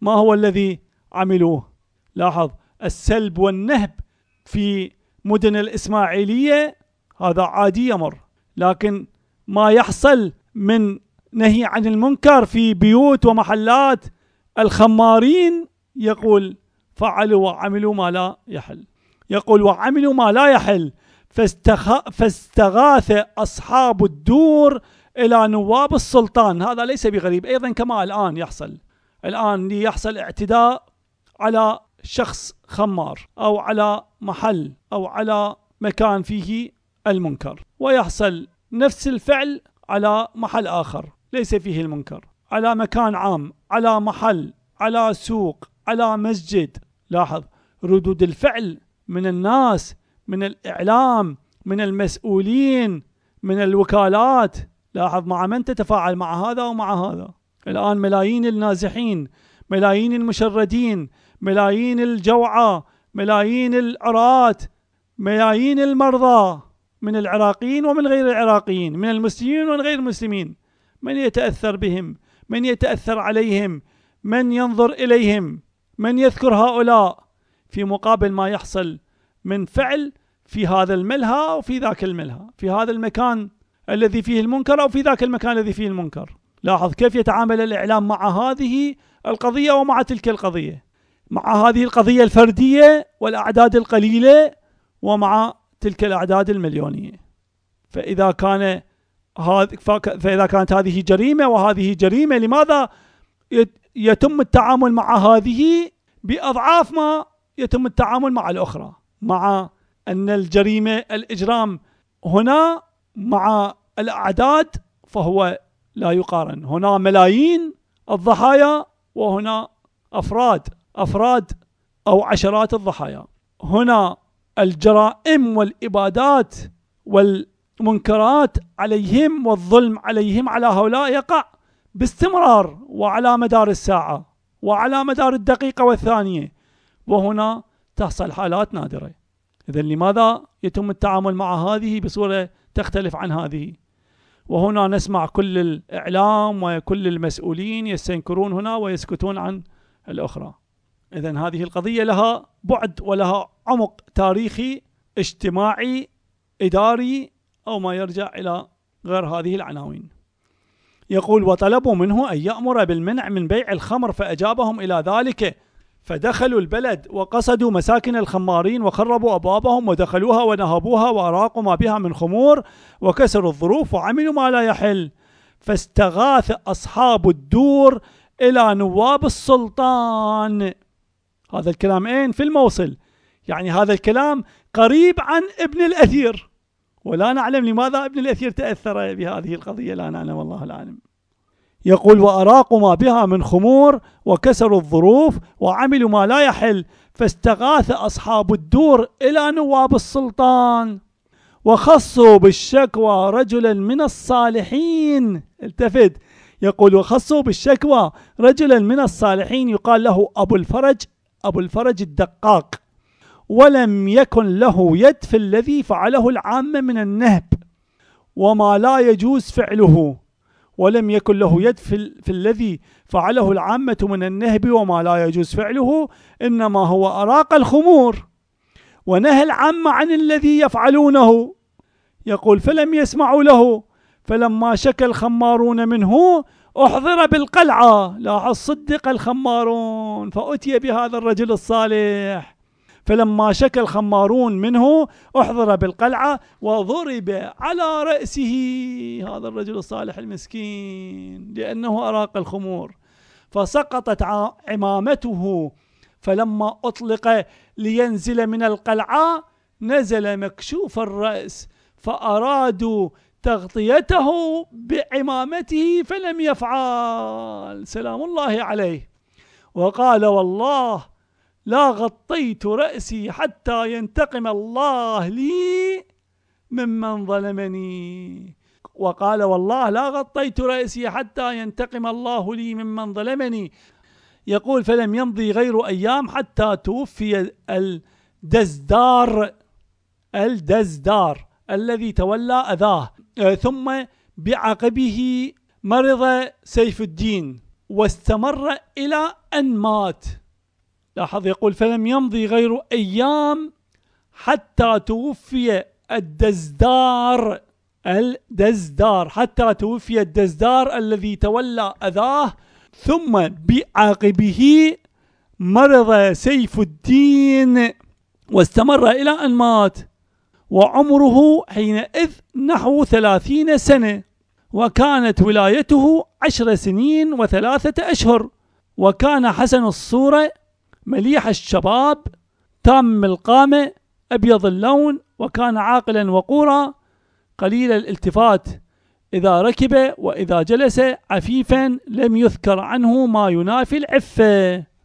ما هو الذي عملوه لاحظ السلب والنهب في مدن الإسماعيلية هذا عادي يمر لكن ما يحصل من نهي عن المنكر في بيوت ومحلات الخمارين يقول فعلوا وعملوا ما لا يحل يقول وعملوا ما لا يحل فاستخ... فاستغاث أصحاب الدور إلى نواب السلطان هذا ليس بغريب أيضا كما الآن يحصل الآن يحصل اعتداء على شخص خمار أو على محل أو على مكان فيه المنكر ويحصل نفس الفعل على محل آخر ليس فيه المنكر على مكان عام على محل على سوق على مسجد لاحظ ردود الفعل من الناس من الإعلام من المسؤولين من الوكالات لاحظ مع من تتفاعل مع هذا ومع هذا الآن ملايين النازحين ملايين المشردين ملايين الجوعى ملايين العراة ملايين المرضى من العراقيين ومن غير العراقيين من المسلمين ومن غير المسلمين من يتأثر بهم من يتأثر عليهم من ينظر إليهم من يذكر هؤلاء في مقابل ما يحصل من فعل في هذا الملهى وفي ذاك الملهى في هذا المكان الذي فيه المنكر أو في ذاك المكان الذي فيه المنكر لاحظ كيف يتعامل الإعلام مع هذه القضية ومع تلك القضية مع هذه القضية الفردية والأعداد القليلة ومع تلك الأعداد المليونية فإذا كان فإذا كانت هذه جريمة وهذه جريمة لماذا يتم التعامل مع هذه بأضعاف ما يتم التعامل مع الأخرى مع أن الجريمة الإجرام هنا مع الأعداد فهو لا يقارن هنا ملايين الضحايا وهنا أفراد أفراد أو عشرات الضحايا هنا الجرائم والإبادات والمنكرات عليهم والظلم عليهم على هؤلاء يقع باستمرار وعلى مدار الساعة وعلى مدار الدقيقة والثانية وهنا تحصل حالات نادرة إذا لماذا يتم التعامل مع هذه بصورة تختلف عن هذه وهنا نسمع كل الإعلام وكل المسؤولين يستنكرون هنا ويسكتون عن الأخرى إذا هذه القضية لها بعد ولها عمق تاريخي اجتماعي إداري أو ما يرجع إلى غير هذه العناوين يقول وطلبوا منه أن يأمر بالمنع من بيع الخمر فأجابهم إلى ذلك فدخلوا البلد وقصدوا مساكن الخمارين وخربوا أبوابهم ودخلوها ونهبوها وأراقوا ما بها من خمور وكسروا الظروف وعملوا ما لا يحل فاستغاث أصحاب الدور إلى نواب السلطان هذا الكلام أين في الموصل يعني هذا الكلام قريب عن ابن الأثير ولا نعلم لماذا ابن الأثير تأثر بهذه القضية لا نعلم والله العالم يقول وأراقوا ما بها من خمور وكسروا الظروف وعملوا ما لا يحل فاستغاث أصحاب الدور إلى نواب السلطان وخصوا بالشكوى رجلا من الصالحين التفت يقول وخصوا بالشكوى رجلا من الصالحين يقال له أبو الفرج أبو الفرج الدقاق ولم يكن له يد في الذي فعله العامة من النهب وما لا يجوز فعله ولم يكن له يد في, ال... في الذي فعله العامة من النهب وما لا يجوز فعله إنما هو أراق الخمور ونهى العامة عن الذي يفعلونه يقول فلم يسمعوا له فلما شكى الخمارون منه أحضر بالقلعة لاحظ الصدق الخمارون فأتي بهذا الرجل الصالح فلما شك الخمارون منه أحضر بالقلعة وضرب على رأسه هذا الرجل الصالح المسكين لأنه أراق الخمور فسقطت عمامته فلما أطلق لينزل من القلعة نزل مكشوف الرأس فأرادوا تغطيته بعمامته فلم يفعل سلام الله عليه وقال والله لا غطيت رأسي حتى ينتقم الله لي ممن ظلمني وقال والله لا غطيت رأسي حتى ينتقم الله لي ممن ظلمني يقول فلم يمضي غير أيام حتى توفي الدزدار الدزدار الذي تولى أذاه آه، ثم بعقبه مرض سيف الدين واستمر إلى أن مات لاحظ يقول فلم يمضي غير أيام حتى توفي الدزدار الدزدار حتى توفي الدزدار الذي تولى أذاه ثم بعقبه مرض سيف الدين واستمر إلى أن مات وعمره حينئذ نحو ثلاثين سنة وكانت ولايته عشر سنين وثلاثة أشهر وكان حسن الصورة مليح الشباب تام القامة أبيض اللون وكان عاقلا وقورا قليل الالتفات إذا ركب وإذا جلس عفيفا لم يذكر عنه ما ينافي العفة